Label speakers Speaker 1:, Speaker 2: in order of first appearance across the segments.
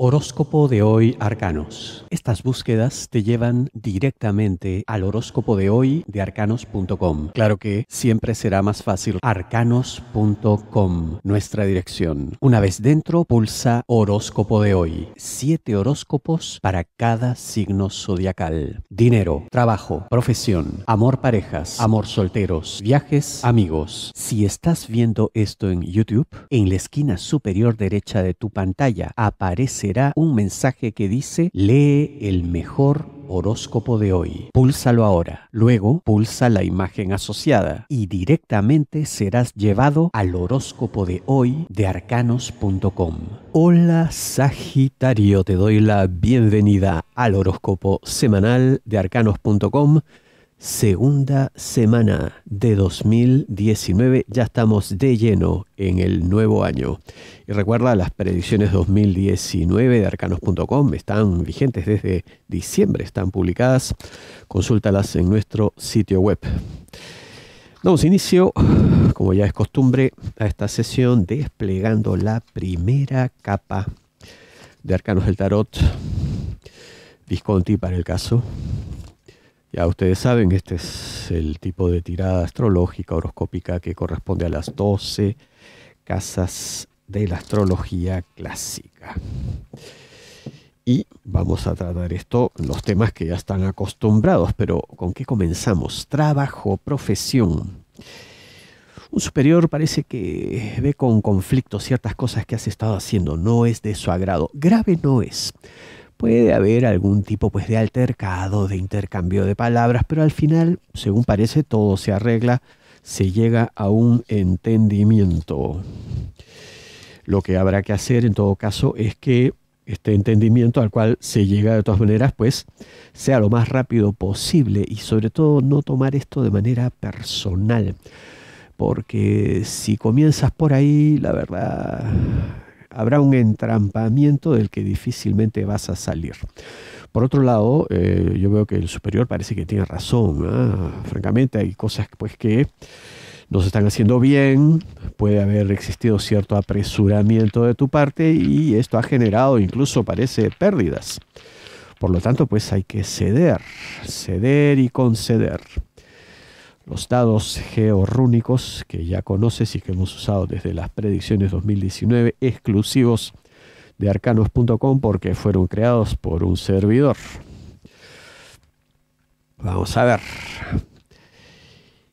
Speaker 1: Horóscopo de hoy Arcanos. Estas búsquedas te llevan directamente al horóscopo de hoy de arcanos.com. Claro que siempre será más fácil arcanos.com, nuestra dirección. Una vez dentro, pulsa horóscopo de hoy. Siete horóscopos para cada signo zodiacal. Dinero, trabajo, profesión, amor parejas, amor solteros, viajes, amigos. Si estás viendo esto en YouTube, en la esquina superior derecha de tu pantalla aparece Será un mensaje que dice lee el mejor horóscopo de hoy. Púlsalo ahora. Luego pulsa la imagen asociada y directamente serás llevado al horóscopo de hoy de arcanos.com. Hola Sagitario, te doy la bienvenida al horóscopo semanal de arcanos.com segunda semana de 2019. Ya estamos de lleno en el nuevo año. Y recuerda, las predicciones 2019 de arcanos.com están vigentes desde diciembre, están publicadas. Consúltalas en nuestro sitio web. Damos inicio, como ya es costumbre, a esta sesión desplegando la primera capa de Arcanos del Tarot. Visconti para el caso, ya ustedes saben, este es el tipo de tirada astrológica horoscópica que corresponde a las 12 casas de la astrología clásica. Y vamos a tratar esto, los temas que ya están acostumbrados, pero ¿con qué comenzamos? Trabajo, profesión. Un superior parece que ve con conflicto ciertas cosas que has estado haciendo, no es de su agrado. Grave no es, Puede haber algún tipo pues, de altercado, de intercambio de palabras, pero al final, según parece, todo se arregla, se llega a un entendimiento. Lo que habrá que hacer en todo caso es que este entendimiento al cual se llega de todas maneras, pues sea lo más rápido posible y sobre todo no tomar esto de manera personal. Porque si comienzas por ahí, la verdad habrá un entrampamiento del que difícilmente vas a salir. Por otro lado, eh, yo veo que el superior parece que tiene razón. ¿ah? Francamente, hay cosas pues, que no se están haciendo bien, puede haber existido cierto apresuramiento de tu parte y esto ha generado incluso, parece, pérdidas. Por lo tanto, pues hay que ceder, ceder y conceder los dados georrúnicos que ya conoces y que hemos usado desde las predicciones 2019, exclusivos de arcanos.com porque fueron creados por un servidor. Vamos a ver.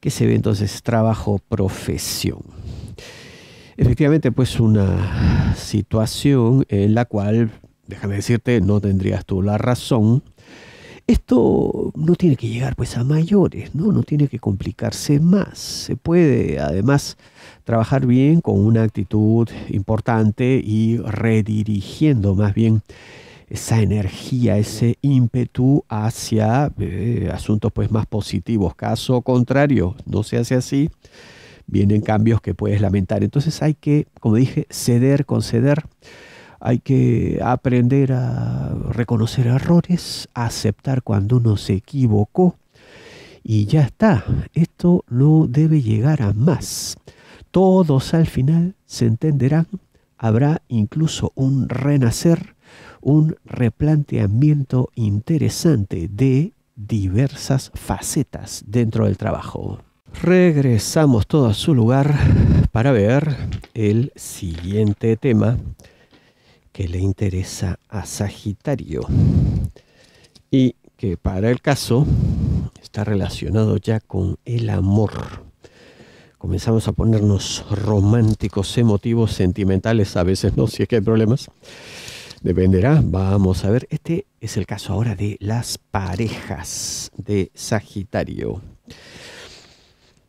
Speaker 1: ¿Qué se ve entonces? Trabajo, profesión. Efectivamente, pues una situación en la cual, déjame decirte, no tendrías tú la razón esto no tiene que llegar pues a mayores, ¿no? No tiene que complicarse más. Se puede además trabajar bien con una actitud importante y redirigiendo más bien esa energía, ese ímpetu hacia eh, asuntos pues más positivos. Caso contrario, no se hace así, vienen cambios que puedes lamentar. Entonces hay que, como dije, ceder, conceder. Hay que aprender a reconocer errores, aceptar cuando uno se equivocó y ya está. Esto no debe llegar a más. Todos al final se entenderán. Habrá incluso un renacer, un replanteamiento interesante de diversas facetas dentro del trabajo. Regresamos todo a su lugar para ver el siguiente tema que le interesa a Sagitario y que para el caso está relacionado ya con el amor. Comenzamos a ponernos románticos, emotivos, sentimentales, a veces no, si es que hay problemas. Dependerá, vamos a ver. Este es el caso ahora de las parejas de Sagitario.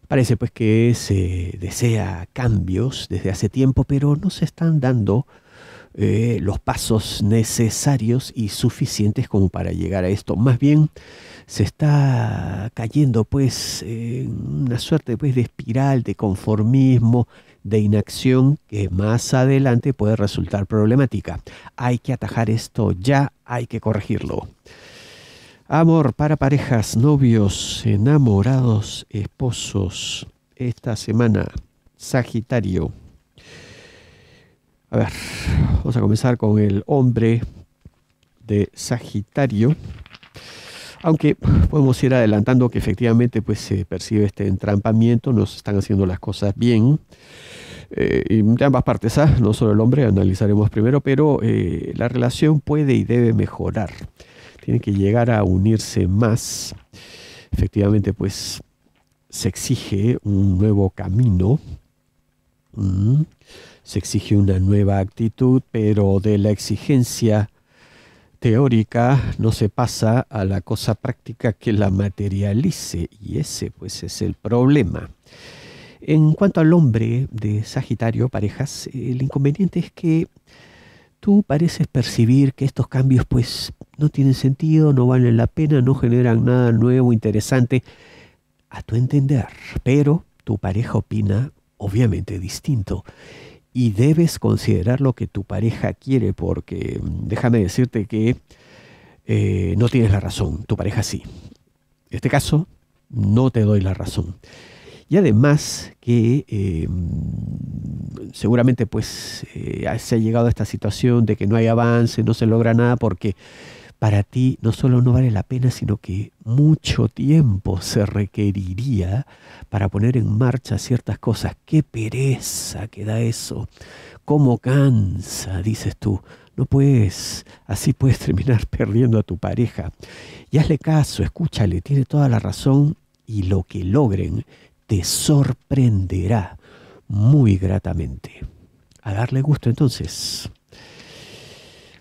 Speaker 1: Parece pues que se desea cambios desde hace tiempo, pero no se están dando eh, los pasos necesarios y suficientes como para llegar a esto. Más bien se está cayendo pues en una suerte pues, de espiral de conformismo, de inacción que más adelante puede resultar problemática. Hay que atajar esto ya, hay que corregirlo. Amor para parejas, novios, enamorados, esposos. Esta semana, Sagitario. A ver, vamos a comenzar con el hombre de Sagitario. Aunque podemos ir adelantando que efectivamente pues, se percibe este entrampamiento, nos están haciendo las cosas bien. Eh, de ambas partes, ¿ah? no solo el hombre, analizaremos primero, pero eh, la relación puede y debe mejorar. Tiene que llegar a unirse más. Efectivamente, pues se exige un nuevo camino, Mm. Se exige una nueva actitud, pero de la exigencia teórica no se pasa a la cosa práctica que la materialice y ese pues es el problema. En cuanto al hombre de Sagitario, parejas, el inconveniente es que tú pareces percibir que estos cambios pues no tienen sentido, no valen la pena, no generan nada nuevo, interesante a tu entender, pero tu pareja opina obviamente distinto. Y debes considerar lo que tu pareja quiere, porque mm, déjame decirte que eh, no tienes la razón, tu pareja sí. En este caso, no te doy la razón. Y además que em, seguramente pues eh, se ha llegado a esta situación de que no hay avance, no se logra nada, porque para ti no solo no vale la pena, sino que mucho tiempo se requeriría para poner en marcha ciertas cosas. ¡Qué pereza que da eso! ¿Cómo cansa? Dices tú. No puedes, así puedes terminar perdiendo a tu pareja. Y hazle caso, escúchale, tiene toda la razón y lo que logren te sorprenderá muy gratamente. A darle gusto entonces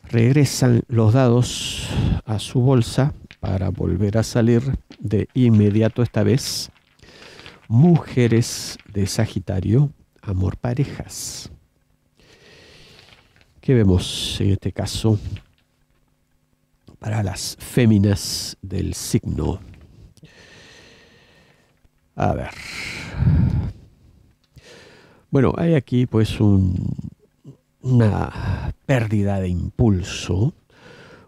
Speaker 1: regresan los dados a su bolsa para volver a salir de inmediato esta vez. Mujeres de Sagitario, amor parejas. ¿Qué vemos en este caso para las féminas del signo? A ver. Bueno, hay aquí pues un, una pérdida de impulso,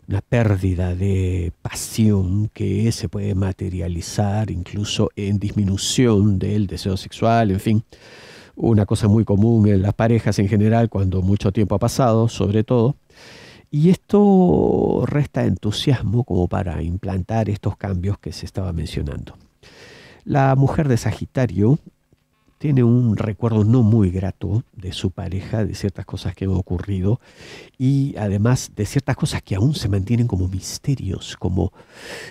Speaker 1: una pérdida de pasión que se puede materializar incluso en disminución del deseo sexual, en fin, una cosa muy común en las parejas en general cuando mucho tiempo ha pasado, sobre todo. Y esto resta entusiasmo como para implantar estos cambios que se estaba mencionando. La mujer de Sagitario tiene un recuerdo no muy grato de su pareja, de ciertas cosas que han ocurrido y además de ciertas cosas que aún se mantienen como misterios, como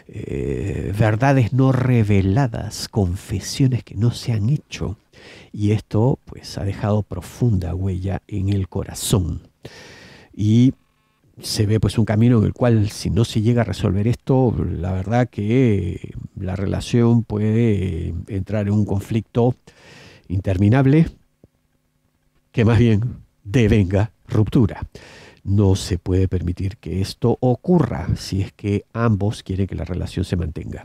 Speaker 1: eh, verdades no reveladas, confesiones que no se han hecho. Y esto pues ha dejado profunda huella en el corazón. Y se ve pues un camino en el cual si no se llega a resolver esto, la verdad que la relación puede entrar en un conflicto interminable que más bien devenga ruptura. No se puede permitir que esto ocurra si es que ambos quieren que la relación se mantenga.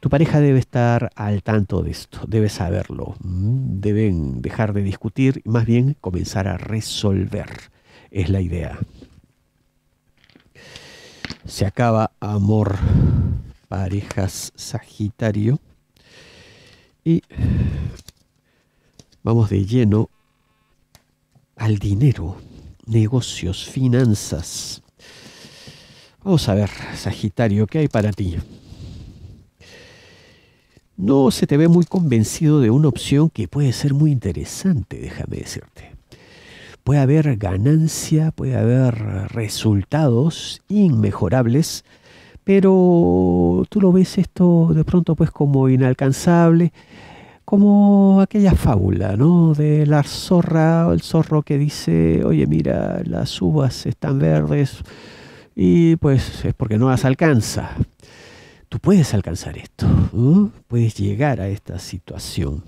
Speaker 1: Tu pareja debe estar al tanto de esto, debe saberlo. Deben dejar de discutir y más bien comenzar a resolver. Es la idea. Se acaba amor, parejas Sagitario. Y Vamos de lleno al dinero, negocios, finanzas. Vamos a ver, Sagitario, ¿qué hay para ti? No se te ve muy convencido de una opción que puede ser muy interesante, déjame decirte. Puede haber ganancia, puede haber resultados inmejorables, pero tú lo ves esto de pronto pues como inalcanzable, como aquella fábula, ¿no? De la zorra o el zorro que dice, oye, mira, las uvas están verdes y pues es porque no las alcanza. Tú puedes alcanzar esto, puedes llegar a esta situación,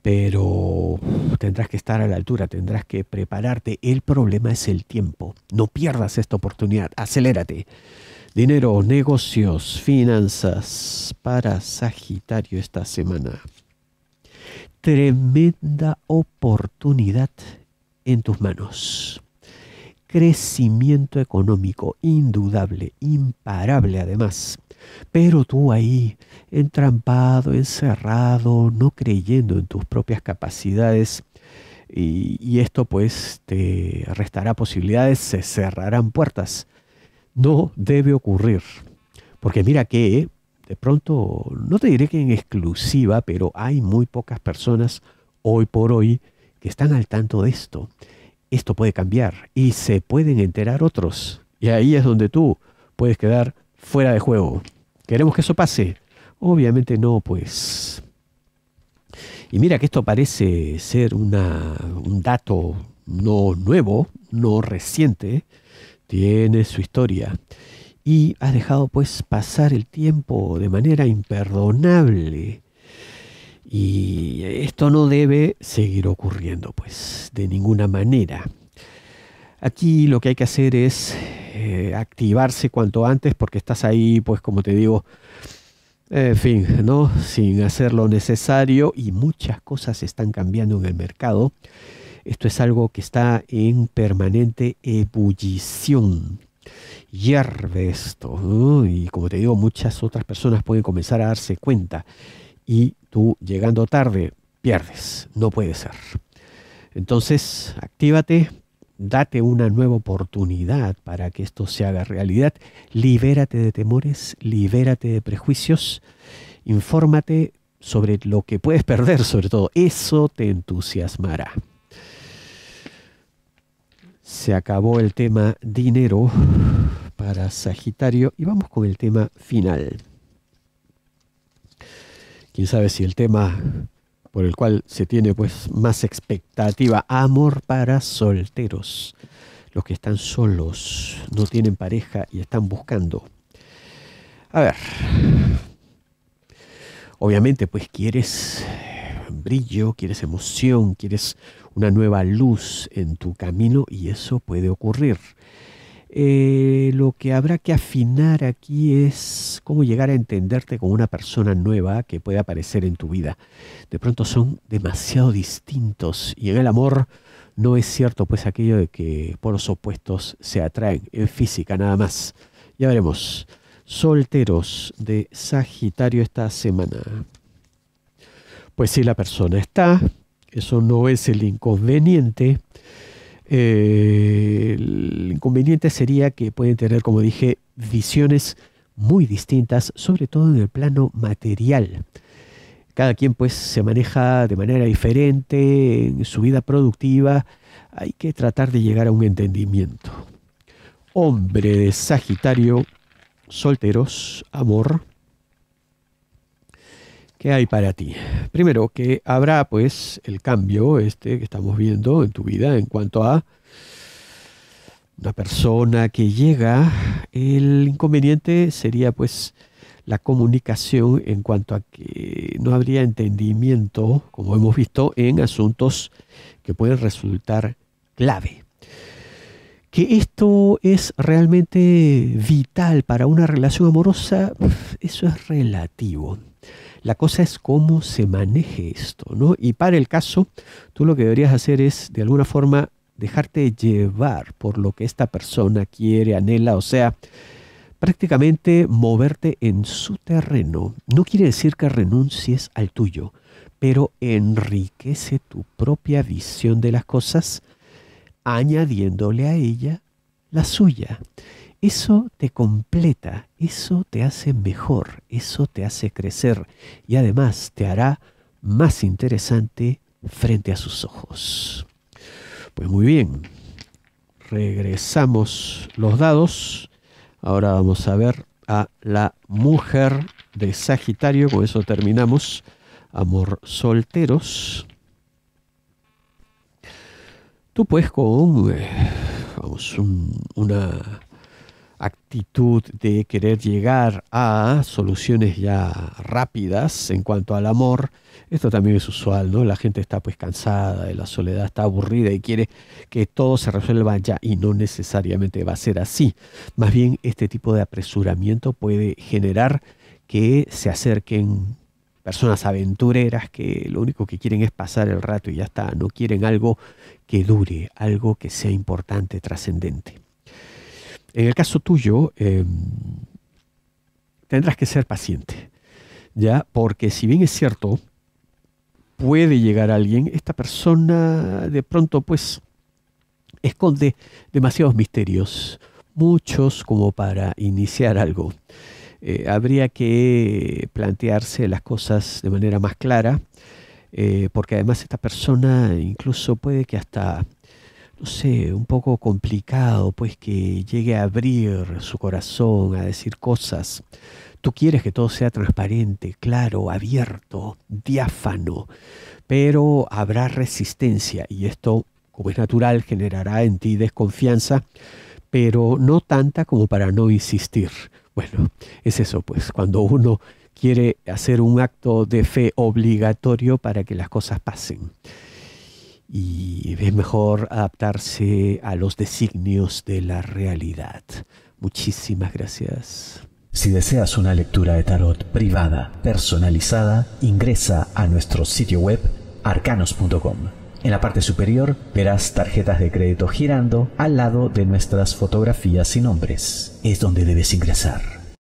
Speaker 1: pero tendrás que estar a la altura, tendrás que prepararte. El problema es el tiempo. No pierdas esta oportunidad, acelérate. Dinero, negocios, finanzas para Sagitario esta semana tremenda oportunidad en tus manos. Crecimiento económico indudable, imparable además. Pero tú ahí, entrampado, encerrado, no creyendo en tus propias capacidades, y, esto pues te restará posibilidades, se cerrarán puertas. No debe ocurrir. Porque mira que de pronto, no te diré que en exclusiva, pero hay muy pocas personas hoy por hoy que están al tanto de esto. Esto puede cambiar y se pueden enterar otros. Y ahí es donde tú puedes quedar fuera de juego. ¿Queremos que eso pase? Obviamente no, pues. Y mira que esto parece ser un dato no nuevo, no reciente, tiene su historia y ha dejado pues pasar el tiempo de manera imperdonable. Y esto no debe seguir ocurriendo pues de ninguna manera. Aquí lo que hay que hacer es eh, activarse cuanto antes porque estás ahí pues como te digo, en fin, ¿no? Sin hacer lo necesario y muchas cosas están cambiando en el mercado. Esto es algo que está en permanente ebullición. Hierve esto. Y como te digo, muchas otras personas pueden comenzar a darse cuenta. Y tú, llegando tarde, pierdes. No puede ser. Entonces, actívate, date una nueva oportunidad para que esto se haga realidad. Libérate de temores, libérate de prejuicios, infórmate sobre lo que puedes perder, sobre todo. Eso te entusiasmará. Se acabó el tema dinero para Sagitario y vamos con el tema final. Quién sabe si el tema por el cual se tiene pues más expectativa, amor para solteros, los que están solos, no tienen pareja y están buscando. A ver. Obviamente pues quieres brillo, quieres emoción, quieres una nueva luz en tu camino y eso puede ocurrir. Eh, lo que habrá que afinar aquí es cómo llegar a entenderte con una persona nueva que puede aparecer en tu vida. De pronto son demasiado distintos y en el amor no es cierto pues aquello de que por los opuestos se atraen, en física nada más. Ya veremos. Solteros de Sagitario esta semana. Pues si la persona está, eso no es el inconveniente. Eh, el inconveniente sería que pueden tener, como dije, visiones muy distintas, sobre todo en el plano material. Cada quien pues se maneja de manera diferente en su vida productiva. Hay que tratar de llegar a un entendimiento. Hombre de Sagitario, solteros, amor, ¿Qué hay para ti? Primero, que habrá pues el cambio este que estamos viendo en tu vida en cuanto a una persona que llega. El inconveniente sería pues la comunicación en cuanto a que no habría entendimiento, como hemos visto, en asuntos que pueden resultar clave. Que esto es realmente vital para una relación amorosa, eso es relativo. La cosa es cómo se maneje esto, ¿no? Y para el caso, tú lo que deberías hacer es, de alguna forma, dejarte llevar por lo que esta persona quiere, anhela, o sea, prácticamente moverte en su terreno. No quiere decir que renuncies al tuyo, pero enriquece tu propia visión de las cosas añadiéndole a ella la suya eso te completa, eso te hace mejor, eso te hace crecer y además te hará más interesante frente a sus ojos. Pues muy bien, regresamos los dados. Ahora vamos a ver a la mujer de Sagitario, con eso terminamos. Amor solteros. Tú pues con eh, vamos, una actitud de querer llegar a soluciones ya rápidas en cuanto al amor. Esto también es usual, ¿no? La gente está pues cansada de la soledad, está aburrida y quiere que todo se resuelva ya y no necesariamente va a ser así. Más bien este tipo de apresuramiento puede generar que se acerquen personas aventureras que lo único que quieren es pasar el rato y ya está, no quieren algo que dure, algo que sea importante, trascendente. En el caso tuyo, em, tendrás que ser paciente, ¿ya? Porque si bien es cierto, puede llegar alguien, esta persona de pronto pues esconde demasiados misterios, muchos como para iniciar algo. Eh, habría que plantearse las cosas de manera más clara, eh, porque además esta persona incluso puede que hasta no sé, un poco complicado, pues que llegue a abrir su corazón, a decir cosas. Tú quieres que todo sea transparente, claro, abierto, diáfano, pero habrá resistencia y esto, como es natural, generará en ti desconfianza, pero no tanta como para no insistir. Bueno, es eso, pues cuando uno quiere hacer un acto de fe obligatorio para que las cosas pasen y es mejor adaptarse a los designios de la realidad. Muchísimas gracias. Si deseas una lectura de tarot privada, personalizada, ingresa a nuestro sitio web arcanos.com. En la parte superior verás tarjetas de crédito girando al lado de nuestras fotografías y nombres. Es donde debes ingresar.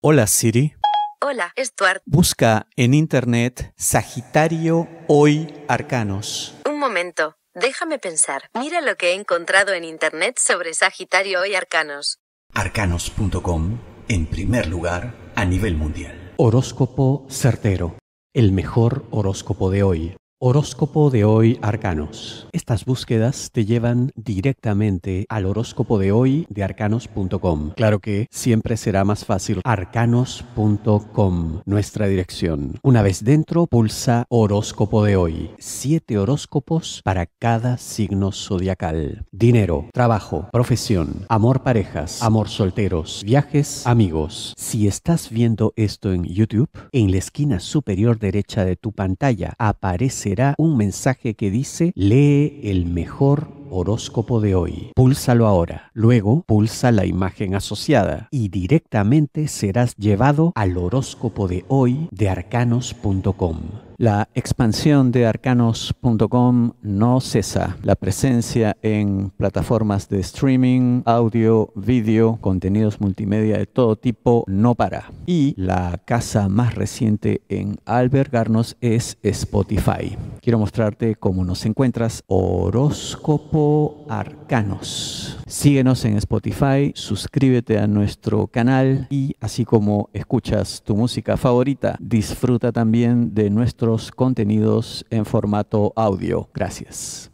Speaker 1: Hola Siri. Hola, Stuart. Busca en internet Sagitario Hoy Arcanos. Un momento. Déjame pensar. Mira lo que he encontrado en Internet sobre Sagitario y Arcanos. Arcanos.com, en primer lugar, a nivel mundial. Horóscopo certero. El mejor horóscopo de hoy. Horóscopo de hoy Arcanos. Estas búsquedas te llevan directamente al horóscopo de hoy de arcanos.com. Claro que siempre será más fácil arcanos.com, nuestra dirección. Una vez dentro, pulsa horóscopo de hoy. Siete horóscopos para cada signo zodiacal. Dinero, trabajo, profesión, amor parejas, amor solteros, viajes, amigos. Si estás viendo esto en YouTube, en la esquina superior derecha de tu pantalla aparece será un mensaje que dice, lee el mejor horóscopo de hoy. Púlsalo ahora. Luego, pulsa la imagen asociada y directamente serás llevado al horóscopo de hoy de arcanos.com. La expansión de arcanos.com no cesa. La presencia en plataformas de streaming, audio, vídeo, contenidos multimedia de todo tipo no para. Y la casa más reciente en albergarnos es Spotify. Quiero mostrarte cómo nos encuentras horóscopo arcanos. Síguenos en Spotify, suscríbete a nuestro canal y así como escuchas tu música favorita, disfruta también de nuestros contenidos en formato audio. Gracias.